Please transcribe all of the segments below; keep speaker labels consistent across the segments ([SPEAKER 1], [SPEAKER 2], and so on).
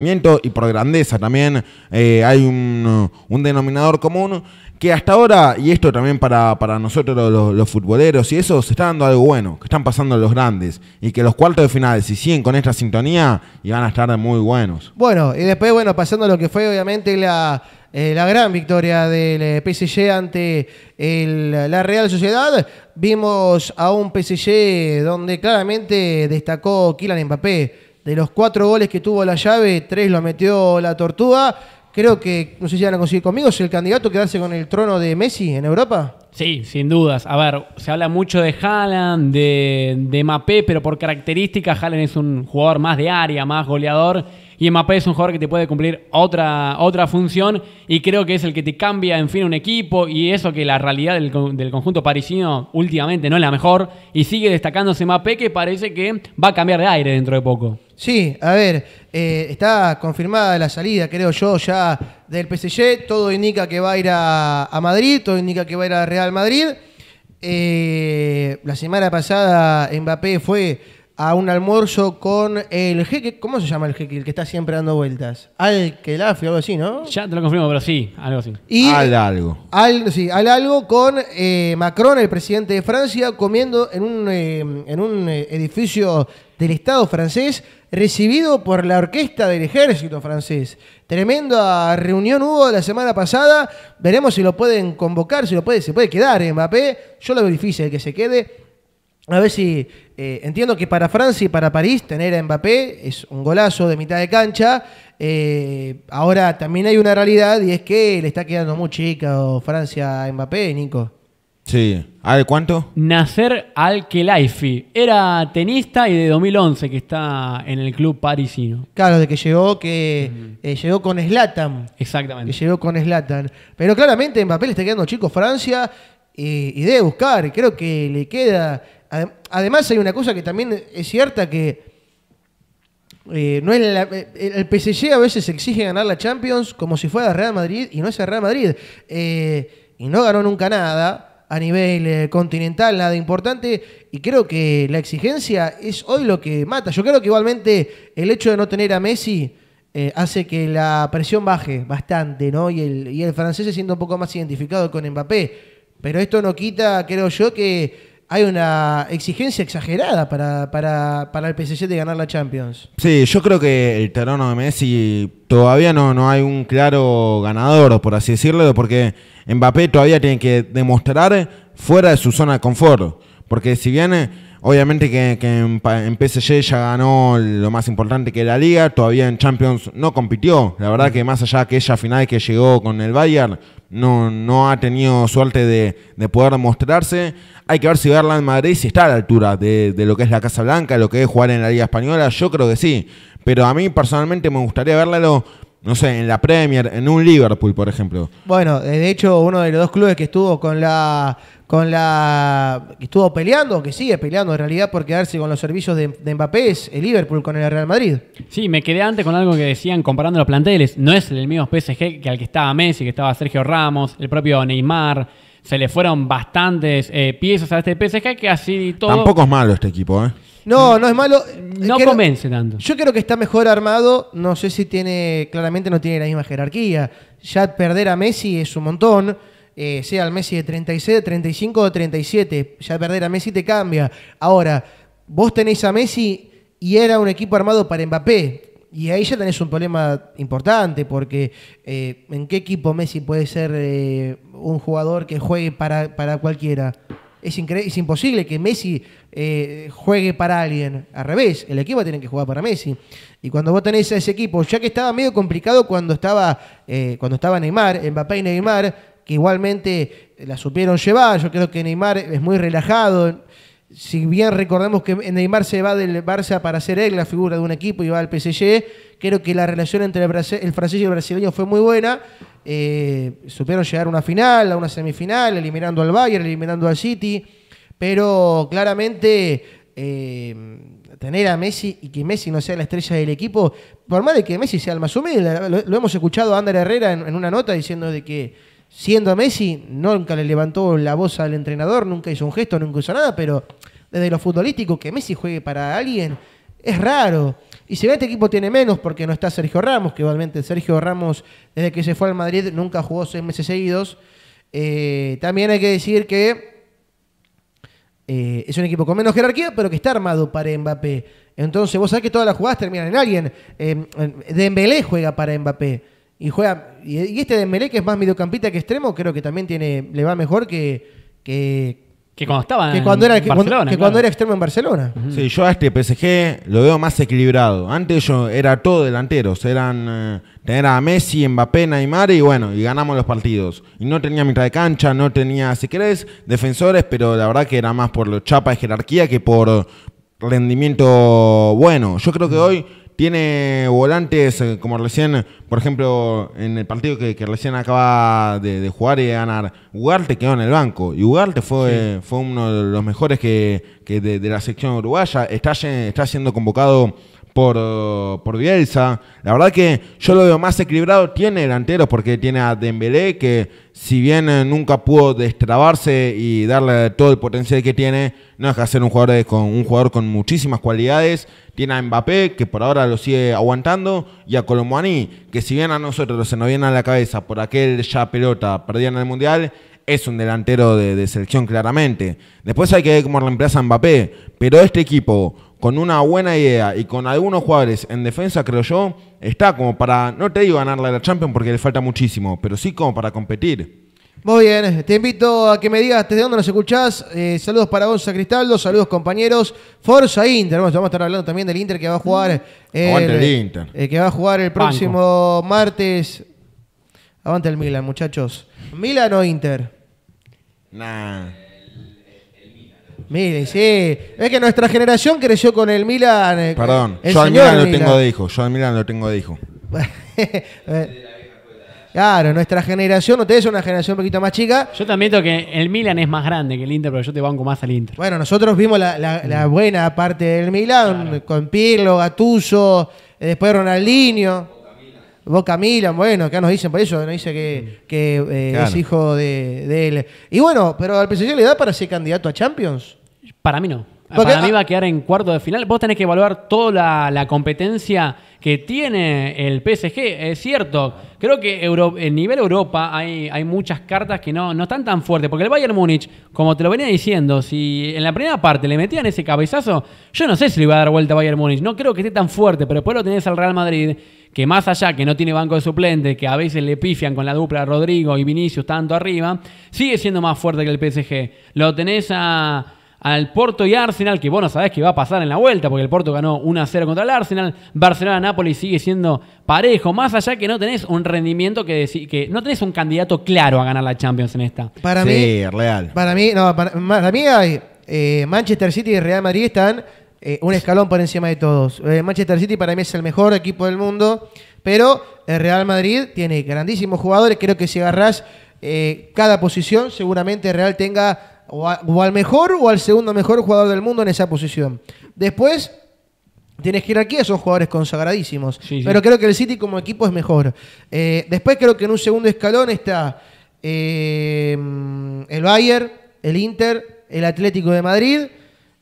[SPEAKER 1] y por grandeza también eh, hay un, denominador común que hasta ahora, y esto también para, nosotros los, futboleros y eso, se está dando algo bueno, que están pasando los grandes y que los cuartos de final, si siguen con esta sintonía, iban a estar muy buenos.
[SPEAKER 2] Bueno, y después, bueno, pasando a lo que fue obviamente la, eh, gran victoria del eh, PSG ante el, la Real Sociedad, vimos a un PSG donde claramente destacó Kylian Mbappé de los cuatro goles que tuvo la llave, tres lo metió la Tortuga. Creo que, no sé si van a conseguir conmigo, ¿es el candidato quedarse con el trono de Messi en Europa?
[SPEAKER 3] Sí, sin dudas. A ver, se habla mucho de Haaland, de, de Mapé, pero por características Haaland es un jugador más de área, más goleador y Mbappé es un jugador que te puede cumplir otra, otra función y creo que es el que te cambia, en fin, un equipo y eso que la realidad del, conjunto parisino últimamente no es la mejor y sigue destacándose Mbappé que parece que va a cambiar de aire dentro de poco.
[SPEAKER 2] Sí, a ver, eh, está confirmada la salida, creo yo, ya del PSG. Todo indica que va a ir a, Madrid, todo indica que va a ir a Real Madrid. Eh, la semana pasada Mbappé fue a un almuerzo con el jeque. ¿Cómo se llama el jeque? El que está siempre dando vueltas. Al Kelafi, algo así, ¿no? Ya te lo confirmo, pero sí, algo así. Y al algo. Al, sí, algo con eh, Macron, el presidente de Francia, comiendo en un, eh, en un eh, edificio del Estado francés, recibido por la orquesta del ejército francés. Tremenda reunión hubo la semana pasada. Veremos si lo pueden convocar, si lo puede, se puede quedar Mbappé. Yo lo verifico, el que se quede a ver si eh, entiendo que para Francia y para París tener a Mbappé es un golazo de mitad de cancha. Eh, ahora también hay una realidad y es que le está quedando muy chica Francia a Mbappé, Nico.
[SPEAKER 1] Sí. ¿A ver cuánto? Nacer Al-Khelaifi.
[SPEAKER 3] Era tenista y de 2011 que está en el club parisino.
[SPEAKER 1] Claro, de
[SPEAKER 2] que llegó que eh, llegó con Slatan. Exactamente. llegó con Slatan. Pero claramente Mbappé le está quedando chico Francia y debe buscar. Creo que le queda Además hay una cosa que también es cierta que eh, no es eh, el PSG a veces exige ganar la Champions como si fuera Real Madrid y no es Real Madrid. Eh, y no ganó nunca nada a nivel continental, nada importante. Y creo que la exigencia es hoy lo que mata. Yo creo que igualmente el hecho de no tener a Messi hace que la presión baje bastante, ¿no? Y el, y el francés se sienta un poco más identificado con Mbappé. Pero esto no quita, creo yo, que hay una exigencia exagerada para, para, para el PSG de ganar la Champions.
[SPEAKER 1] Sí, yo creo que el terreno de Messi todavía no, no hay un claro ganador, por así decirlo, porque Mbappé todavía tiene que demostrar fuera de su zona de confort. Porque si bien, obviamente que, en, en, PSG ya ganó lo más importante que la liga, todavía en Champions no compitió. La verdad que más allá de aquella final que llegó con el Bayern, no, no ha tenido suerte de, poder mostrarse Hay que ver si en Madrid si está a la altura de, lo que es la Casa Blanca, lo que es jugar en la Liga Española. Yo creo que sí. Pero a mí personalmente me gustaría verlo no sé, en la Premier, en un Liverpool, por ejemplo.
[SPEAKER 2] Bueno, eh, de hecho, uno de los dos clubes que estuvo con la. con la. que estuvo peleando, que sigue peleando en realidad por quedarse con los servicios de, de, Mbappé es el Liverpool con el Real Madrid.
[SPEAKER 3] Sí, me quedé antes con algo que decían comparando los planteles. No es el mismo PSG que al que estaba Messi, que estaba Sergio Ramos, el propio Neymar. Se le fueron bastantes eh, piezas a este PSG que así todo. Tampoco
[SPEAKER 1] es malo este equipo, ¿eh? No, mm. no es malo. No convence
[SPEAKER 2] Yo creo que está mejor armado. No sé si tiene. Claramente no tiene la misma jerarquía. Ya perder a Messi es un montón. Eh, sea el Messi de 36, 35 o 37. Ya perder a Messi te cambia. Ahora, vos tenés a Messi y era un equipo armado para Mbappé. Y ahí ya tenés un problema importante, porque eh, ¿en qué equipo Messi puede ser eh, un jugador que juegue para, para cualquiera? Es, imposible que Messi eh, juegue para alguien. Al revés, el equipo tiene que jugar para Messi. Y cuando vos tenés a ese equipo, ya que estaba medio complicado cuando estaba, eh, cuando estaba Neymar, Mbappé y Neymar, que igualmente la supieron llevar. Yo creo que Neymar es muy relajado si bien recordamos que Neymar se va del Barça para ser él la figura de un equipo y va al PSG, creo que la relación entre el, francés y el brasileño fue muy buena. Eh, supieron llegar a una final, a una semifinal, eliminando al Bayern, eliminando al City, pero claramente eh, tener a Messi y que Messi no sea la estrella del equipo, por más de que Messi sea el más humilde, lo, hemos escuchado a Ander Herrera en, una nota diciendo de que siendo Messi, nunca le levantó la voz al entrenador, nunca hizo un gesto, nunca hizo nada, pero desde lo futbolístico, que Messi juegue para alguien es raro. Y si ve este equipo tiene menos porque no está Sergio Ramos, que igualmente Sergio Ramos desde que se fue al Madrid nunca jugó seis meses seguidos. Eh, también hay que decir que eh, es un equipo con menos jerarquía, pero que está armado para Mbappé. Entonces vos sabés que todas las jugadas terminan en alguien. Eh, Dembélé juega para Mbappé. Y juega. Y, este este Mele, que es más mediocampista que extremo, creo que también tiene, le va mejor que. que, cuando estaba era, era extremo en Barcelona.
[SPEAKER 1] Sí, yo a este PSG lo veo más equilibrado. Antes yo era todo delantero. Eran. Eh, a Messi, Mbappé, Neymar y bueno, y ganamos los partidos. Y no tenía mitad de cancha, no tenía, si querés, defensores, pero la verdad que era más por chapa de jerarquía que por rendimiento bueno. Yo creo que hoy tiene volantes, eh, como recién, por ejemplo, en el partido que, recién acaba de, jugar y de ganar, Ugarte quedó en el banco. Y Ugarte fue, fue uno de los mejores que, que de, la sección uruguaya. Está, está siendo convocado por, por Bielsa. La verdad que yo lo veo más equilibrado. Tiene delanteros porque tiene a Dembélé, que si bien eh, nunca pudo destrabarse y darle todo el potencial que tiene, no deja de ser un jugador, con, un jugador con muchísimas cualidades. Tiene a Mbappé, que por ahora lo sigue aguantando, y a Colomboaní que si bien a nosotros se nos viene a la cabeza por aquel ya pelota perdida en el Mundial, es un delantero de, de, selección claramente. Después hay que ver cómo reemplaza a Mbappé, pero este equipo con una buena idea y con algunos jugadores en defensa, creo yo, está como para, no te digo ganar la Champions porque le falta muchísimo, pero sí como para competir. Muy bien,
[SPEAKER 2] te invito a que me digas desde dónde nos escuchás. Eh, saludos para Gonza Cristaldo, saludos compañeros. Forza Inter, vamos a estar hablando también del Inter que va a jugar. Mm. Eh, el, eh, que va a jugar el próximo martes. Avante el Milan, muchachos. ¿Milan o Inter? Nah. Mire, sí. Es que nuestra generación creció con el Milan. Eh, Perdón, yo al Milan lo tengo de
[SPEAKER 1] hijo, yo al Milan lo tengo de hijo.
[SPEAKER 2] claro, nuestra generación, ustedes son una generación un poquito más chica. Yo
[SPEAKER 3] también tengo que el Milan es más grande que el Inter, pero yo te banco más al Inter.
[SPEAKER 2] Bueno, nosotros vimos la, mm. buena parte del Milan con Pirlo, Gattuso, eh, después Ronaldinho. Boca Milan, bueno, acá nos dicen por eso, nos dice que, mm. eh, es hijo de, él. Y bueno, pero al PSG le da para ser candidato a Champions. Para mí no. para mí va
[SPEAKER 3] a quedar en cuarto de final. Vos tenés que evaluar toda la, competencia que tiene el PSG. Es cierto, creo que en nivel Europa hay, muchas cartas que no, no están tan fuertes. Porque el Bayern Múnich, como te lo venía diciendo, si en la primera parte le metían ese cabezazo, yo no sé si le iba a dar vuelta a Bayern Múnich. No creo que esté tan fuerte, pero después lo tenés al Real Madrid que más allá que no tiene banco de suplente, que a veces le pifian con la dupla Rodrigo y Vinicius tanto arriba, sigue siendo más fuerte que el PSG. Lo tenés a, al Porto y Arsenal, que vos no sabés qué va a pasar en la vuelta, porque el Porto ganó 1-0 contra el Arsenal, Barcelona-Nápoles sigue siendo parejo, más allá que no tenés un rendimiento que decir, que no tenés un candidato claro a ganar la Champions en esta.
[SPEAKER 2] Para sí, mí, real. Para mí, no, para, mí hay, eh, Manchester City y Real Madrid están eh, un escalón por encima de todos. Eh, Manchester City para mí es el mejor equipo del mundo, pero el eh, Real Madrid tiene grandísimos jugadores. Creo que si agarras cada posición, seguramente Real tenga o, al mejor o al segundo mejor jugador del mundo en esa posición. Después. Tienes jerarquía, son jugadores consagradísimos. Pero creo que el City como equipo es mejor. después creo que en un segundo escalón está el Bayern, el Inter, el Atlético de Madrid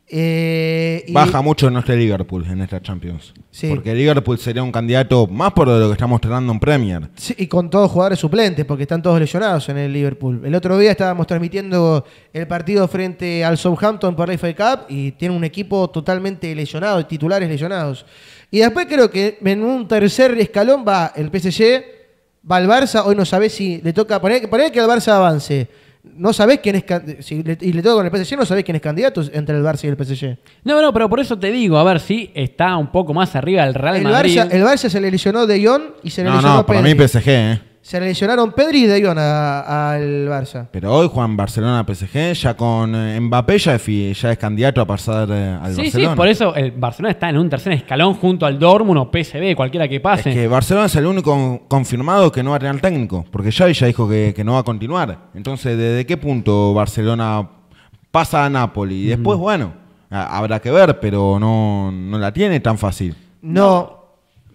[SPEAKER 2] eh, Baja mucho
[SPEAKER 1] nuestro Liverpool en esta Champions. Porque Liverpool sería un candidato más por lo que estamos tratando en Premier.
[SPEAKER 2] y con todos jugadores suplentes, porque están todos lesionados en el Liverpool. El otro día estábamos transmitiendo el partido frente al Southampton por la FA Cup y tiene un equipo totalmente lesionado, titulares lesionados. Y después creo que en un tercer escalón va el PSG, va el Barça. Hoy no sabe si le toca poner, poner que el Barça avance no sabés quién es si le, y le con el PSG, no sabés quién es candidato entre el Barça y el PSG.
[SPEAKER 3] No, no, pero por eso te digo, a ver si está un poco más arriba el Real el Madrid. Barça, el
[SPEAKER 2] Barça se le lesionó De Jong y se le no, lesionó No, para mí PSG, ¿eh? Se lesionaron Pedri y De al Barça.
[SPEAKER 1] Pero hoy Juan Barcelona PSG ya con eh, Mbappé ya es, ya es candidato a pasar eh, al Barcelona. Sí, sí, por eso el
[SPEAKER 3] Barcelona está en un tercer escalón junto al Dortmund o PSV, cualquiera que pase. Es que
[SPEAKER 1] Barcelona es el único confirmado que no va a tener técnico, porque Xavi ya dijo que, no va a continuar. Entonces, ¿desde qué punto Barcelona pasa a Napoli? Y después, bueno, habrá que ver, pero no, no la tiene tan fácil.
[SPEAKER 3] No,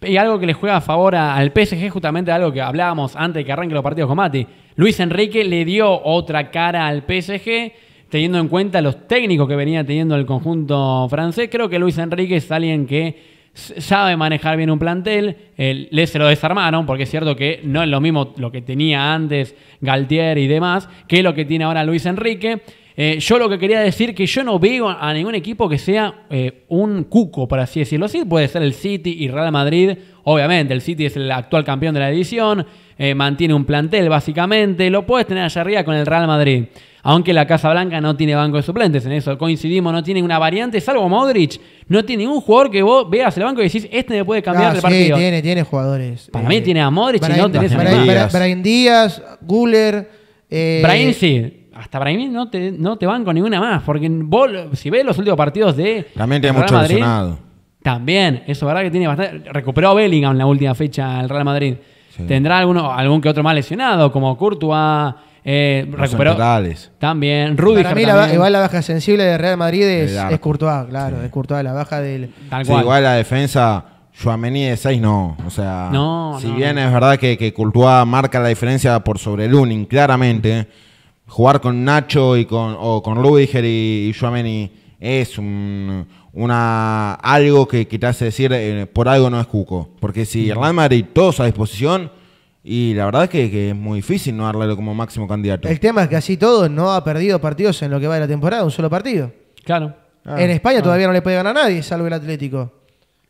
[SPEAKER 3] y algo que le juega a favor al PSG, justamente algo que hablábamos antes de que arranque los partidos con Mati. Luis Enrique le dio otra cara al PSG, teniendo en cuenta los técnicos que venía teniendo el conjunto francés. Creo que Luis Enrique es alguien que sabe manejar bien un plantel, le se lo desarmaron, porque es cierto que no es lo mismo lo que tenía antes Galtier y demás, que lo que tiene ahora Luis Enrique. Eh, yo lo que quería decir que yo no veo a ningún equipo que sea eh, un cuco, por así decirlo. Sí, puede ser el City y Real Madrid. Obviamente, el City es el actual campeón de la edición. Eh, mantiene un plantel, básicamente. Lo puedes tener allá arriba con el Real Madrid. Aunque la Casa Blanca no tiene banco de suplentes, en eso coincidimos, no tiene una variante, salvo Modric. No tiene ningún jugador que vos veas el banco y decís, este me puede cambiar ah, el sí, Tiene,
[SPEAKER 2] tiene jugadores.
[SPEAKER 3] Para mí tiene a Modric para y no tenés a a Brain,
[SPEAKER 2] Díaz, Guller. Brain
[SPEAKER 3] sí, hasta para mí no te, no te van con ninguna más, porque si ves los últimos partidos de.
[SPEAKER 1] También tiene mucho lesionado.
[SPEAKER 3] También, eso es verdad que tiene bastante. Recuperó Bellingham en la última fecha el Real Madrid. Tendrá alguno, algún que otro más lesionado, como Courtois. Eh, recuperó.
[SPEAKER 1] También,
[SPEAKER 2] Rudy. Para mí, La, igual la baja sensible de Real Madrid es, Courtois, claro, es Courtois, la baja del. igual
[SPEAKER 1] la defensa. Joamení de 6 no. O sea, no, si bien es verdad que, que Courtois marca la diferencia por sobre Lunin, claramente jugar con Nacho y con, o con Rudiger y, y Joameni es un, una, algo que, quizás te hace decir eh, por algo no es Cuco. Porque si el y todos a disposición, y la verdad es que, es muy difícil no darle como máximo candidato. El tema es que así
[SPEAKER 2] todo no ha perdido partidos en lo que va de la temporada, un solo partido. Claro. Ah, en España ah. todavía no le puede ganar a nadie, salvo el Atlético.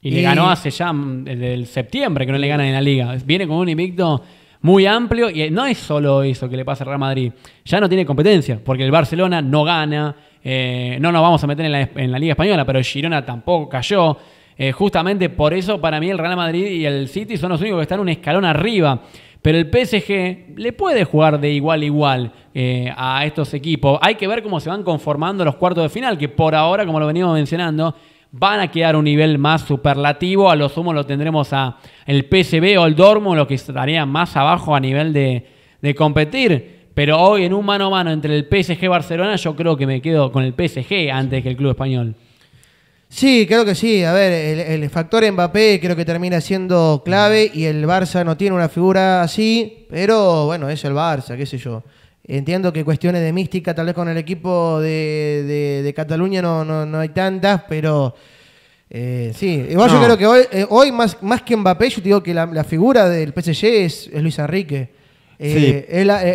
[SPEAKER 2] Y, le ganó
[SPEAKER 3] hace ya desde mm, el septiembre que no le ganan en la liga. Viene con un invicto muy amplio y no es solo eso que le pasa al Real Madrid. Ya no tiene competencia, porque el Barcelona no gana, eh, no nos vamos a meter en la, en la Liga Española, pero Girona tampoco cayó. Eh, justamente por eso para mí el Real Madrid y el City son los únicos que están un escalón arriba. Pero el PSG le puede jugar de igual a igual eh, a estos equipos. Hay que ver cómo se van conformando los cuartos de final, que por ahora, como lo venimos mencionando, van a quedar un nivel más superlativo. A lo sumo lo tendremos a el PSB o el Dormo, lo que estaría más abajo a nivel de, competir. Pero hoy en un mano a mano entre el PSG y Barcelona, yo creo que me quedo con el PSG antes que el club español.
[SPEAKER 2] Sí, creo que sí. A ver, el, el, factor Mbappé creo que termina siendo clave y el Barça no tiene una figura así, pero bueno, es el Barça, qué sé yo. Entiendo que cuestiones de mística, tal vez con el equipo de, Cataluña no, no, no, hay tantas, pero eh, sí. Igual yo creo que eh, hoy, más, más que Mbappé, yo digo que la, figura del PSG es, Luis Enrique. Eh,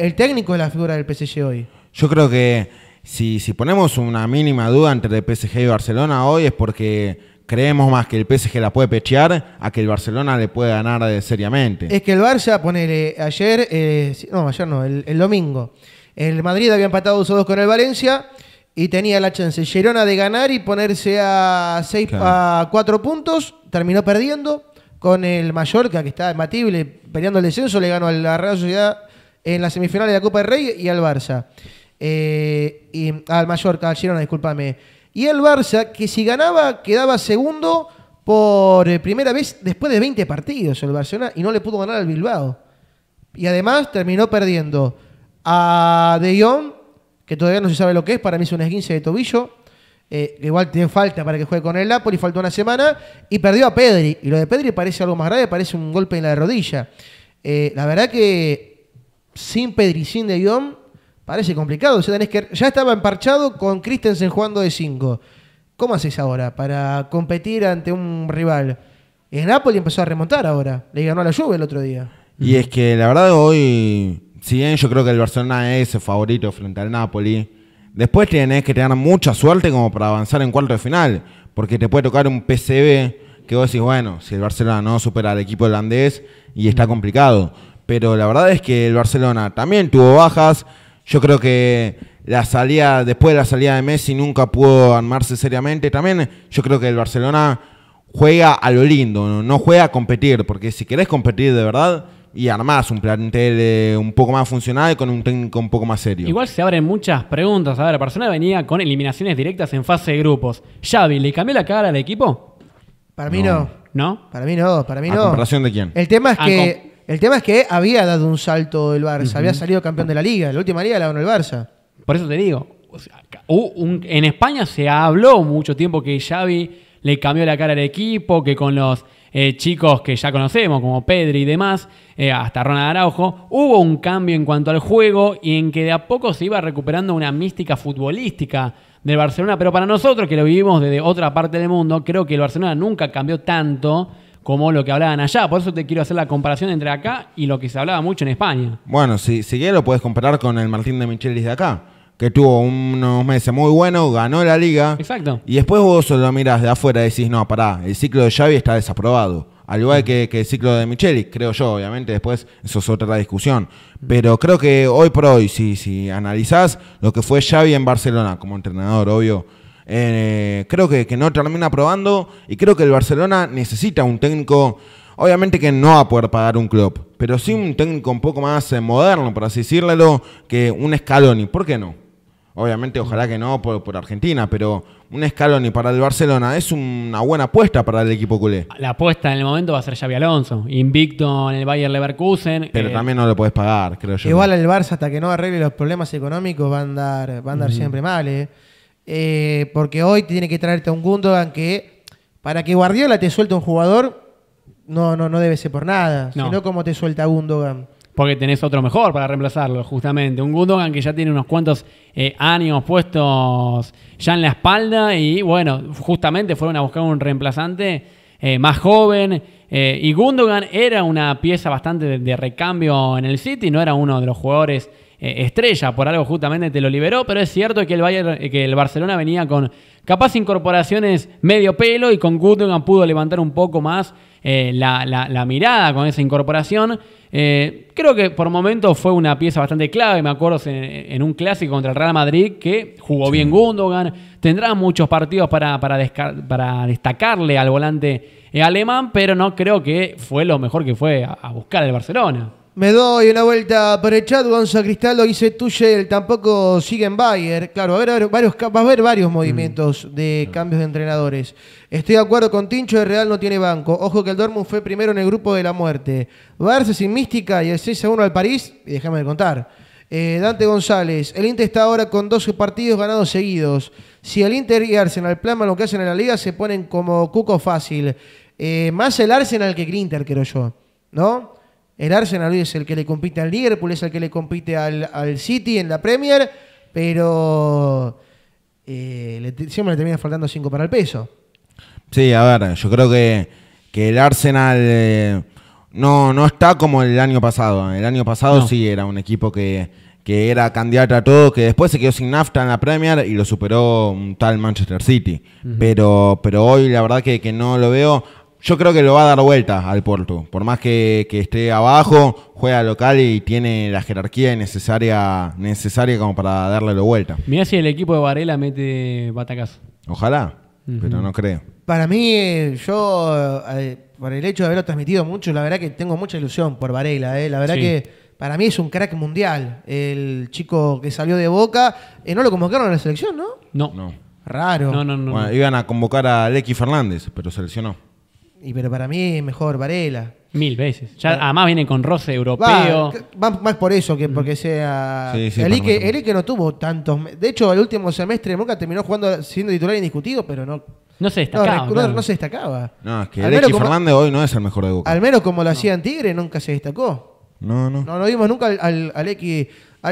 [SPEAKER 2] el, técnico es la figura del PSG hoy.
[SPEAKER 1] Yo creo que si, si ponemos una mínima duda entre el PSG y Barcelona hoy es porque creemos más que el PSG la puede pechear a que el Barcelona le puede ganar eh, seriamente.
[SPEAKER 2] Es que el Barça, ponele, ayer, eh, no, ayer no, el, domingo, el Madrid había empatado 2 2 con el Valencia y tenía la chance Girona de ganar y ponerse a, seis, a cuatro puntos, terminó perdiendo con el Mallorca, que está imbatible, peleando el descenso, le ganó a la Real Sociedad en la semifinal de la Copa del Rey y al Barça. Eh, y al Mallorca, al Girona, discúlpame. Y el Barça, que si ganaba, quedaba segundo por eh, primera vez después de 20 partidos el Barcelona y no le pudo ganar al Bilbao. Y además terminó perdiendo a De Jong, que todavía no se sabe lo que es, para mí es un esguince de tobillo. Eh, que igual tiene falta para que juegue con el Napoli, faltó una semana y perdió a Pedri. Y lo de Pedri parece algo más grave, parece un golpe en la rodilla. Eh, la verdad que sin Pedri, sin De Jong, Parece complicado. O tenés que, ya estaba emparchado con Christensen jugando de 5. ¿Cómo haces ahora para competir ante un rival? En Napoli empezó a remontar ahora. Le ganó a la lluvia el otro día.
[SPEAKER 1] Y es que la verdad hoy, si bien yo creo que el Barcelona es favorito frente al Napoli, después tenés que tener mucha suerte como para avanzar en cuarto de final. Porque te puede tocar un PCB que vos decís, bueno, si el Barcelona no supera al equipo holandés y está complicado. Pero la verdad es que el Barcelona también tuvo bajas, yo creo que la salida, después de la salida de Messi nunca pudo armarse seriamente. También yo creo que el Barcelona juega a lo lindo, no, juega a competir, porque si querés competir de verdad y armás un plantel eh, un poco más funcional y con un técnico un poco más serio. Igual se abren
[SPEAKER 3] muchas preguntas. A ver, Barcelona venía con eliminaciones directas en fase de grupos. Xavi, ¿le cambió la cara
[SPEAKER 2] al equipo? Para mí no. ¿No? Para mí no, para mí ¿A comparación de quién? El tema es ah, que el tema es que había dado un salto el Barça, había salido campeón de la liga. La última liga la ganó el Barça. Por eso te digo,
[SPEAKER 3] en España se habló mucho tiempo que Xavi le cambió la cara al equipo, que con los eh, chicos que ya conocemos, como Pedri y demás, eh, hasta Ronald Araujo, hubo un cambio en cuanto al juego y en que de a poco se iba recuperando una mística futbolística del Barcelona, pero para nosotros que lo vivimos desde otra parte del mundo, creo que el Barcelona nunca cambió tanto como lo que hablaban allá. Por eso te quiero hacer la comparación
[SPEAKER 1] entre acá y lo que se hablaba mucho en España. Bueno, si, si quieres lo puedes comparar con el Martín de Michelis de acá, que tuvo unos meses muy buenos, ganó la liga. Exacto. Y después vos lo miras de afuera y decís, no, pará, el ciclo de Xavi está desaprobado. Al igual que, el ciclo de Michelis, creo yo, obviamente, después eso es otra discusión. Pero creo que hoy por hoy, si analizás lo que fue Xavi en Barcelona como entrenador, obvio, eh, creo que, que no termina probando y creo que el Barcelona necesita un técnico, obviamente que no va a poder pagar un club, pero sí un técnico un poco más eh, moderno, por así decirlo, que un Scaloni. ¿Por qué no? Obviamente, ojalá que no por, por Argentina, pero un Scaloni para el Barcelona es una buena apuesta para el equipo culé.
[SPEAKER 3] La apuesta en el momento va a ser Xavi Alonso, invicto en el
[SPEAKER 1] Bayern Leverkusen. Pero eh, también no lo puedes pagar, creo yo. Igual
[SPEAKER 2] el Barça, hasta que no arregle los problemas económicos, va a andar, andar siempre mal. Eh. Eh, porque hoy tiene que traerte a un Gundogan que para que Guardiola te suelte un jugador, no, no, no debe ser por nada, sino como te suelta Gundogan.
[SPEAKER 3] Porque tenés otro mejor para reemplazarlo, justamente. Un Gundogan que ya tiene unos cuantos eh, años puestos ya en la espalda y bueno, justamente fueron a buscar un reemplazante eh, más joven. y Gundogan era una pieza bastante de, de, recambio en el City, no era uno de los jugadores eh, estrella, por algo justamente te lo liberó, pero es cierto que el, eh, que el Barcelona venía con capaz incorporaciones medio pelo y con Gundogan pudo levantar un poco más eh, la, mirada con esa incorporación. creo que por momentos fue una pieza bastante clave, me acuerdo en, un clásico contra el Real Madrid que jugó bien Gundogan, tendrá muchos partidos para, destacarle al volante alemán, pero no creo que fue lo mejor que fue a, a buscar el Barcelona.
[SPEAKER 2] Me doy una vuelta por el chat, Gonzalo Cristaldo dice el tampoco sigue en Bayer. Claro, va a haber varios, a mm. varios movimientos de cambios de entrenadores. Estoy de acuerdo con Tincho, el Real no tiene banco. Ojo que el Dortmund fue primero en el grupo de la muerte. Barça sin mística y el 6 1 al París, y déjame de contar. Eh, Dante González, el Inter está ahora con 12 partidos ganados seguidos. Si el Inter y Arsenal plasman lo que hacen en la liga, se ponen como cuco fácil. Eh, más el Arsenal que el Inter, creo yo. ¿No? El Arsenal hoy es el que le compite al Liverpool, es el que le compite al, City en la Premier, pero eh, siempre le termina faltando cinco para el peso.
[SPEAKER 1] Sí, a ver, yo creo que, el Arsenal eh, no, no está como el año pasado. El año pasado sí era un equipo que, era candidato a todo, que después se quedó sin nafta en la Premier y lo superó un tal Manchester City. pero, pero hoy la verdad que no lo veo. Yo creo que lo va a dar vuelta al Porto. Por más que, esté abajo, juega local y tiene la jerarquía necesaria, necesaria como para darle la vuelta.
[SPEAKER 2] Mira si el equipo de Varela mete batacas.
[SPEAKER 1] Ojalá, pero no creo.
[SPEAKER 2] Para mí, eh, yo, eh, por el hecho de haberlo transmitido mucho, la verdad que tengo mucha ilusión por Varela. Eh. La verdad que para mí es un crack mundial. El chico que salió de Boca, no lo convocaron a la selección, ¿no? No. Raro.
[SPEAKER 1] Iban a convocar a Lecky Fernández, pero seleccionó.
[SPEAKER 2] Y pero para mí mejor Varela.
[SPEAKER 3] Mil veces. Ya, eh, además viene con roce europeo.
[SPEAKER 2] Va, más por eso que mm. porque sea. el, Ike, no tuvo tantos. De hecho, el último semestre nunca terminó jugando siendo titular indiscutido, pero no. No se destacaba. No, se destacaba. es que el X Fernández hoy no es el mejor de Boca. Al menos como lo hacía en Tigre, nunca se destacó. No, no. No lo vimos nunca al, al, al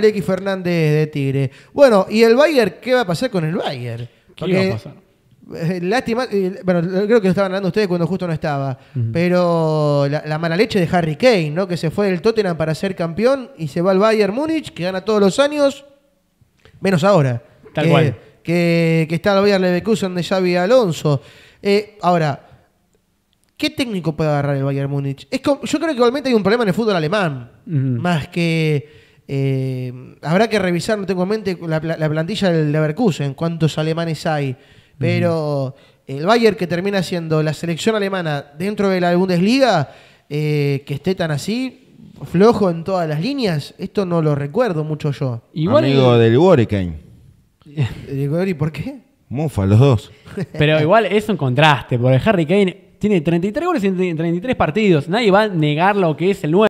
[SPEAKER 2] X Fernández de Tigre. Bueno, ¿y el Bayer? ¿Qué va a pasar con el Bayer? ¿Qué va a pasar? Eh, lástima, eh, bueno, creo que lo estaban hablando ustedes cuando justo no estaba, pero la, mala leche de Harry Kane, ¿no? Que se fue del Tottenham para ser campeón y se va al Bayern Múnich, que gana todos los años, menos ahora. Tal que, cual. Que, está el Bayern Leverkusen de Xavi Alonso. Eh, ahora, ¿qué técnico puede agarrar el Bayern Múnich? Es yo creo que igualmente hay un problema en el fútbol alemán, más que... habrá que revisar, no tengo en mente, la plantilla del Leverkusen, cuántos alemanes hay. Pero el Bayern que termina siendo la selección alemana dentro de la Bundesliga, eh, que esté tan así, flojo en todas las líneas, esto no lo recuerdo mucho yo. Igual Amigo
[SPEAKER 1] y... del Waricane.
[SPEAKER 3] ¿Y por qué?
[SPEAKER 1] Mufa, los dos.
[SPEAKER 3] Pero igual es un
[SPEAKER 2] contraste, porque Harry Kane tiene 33 goles en 33 partidos. Nadie va a negar lo que es el 9.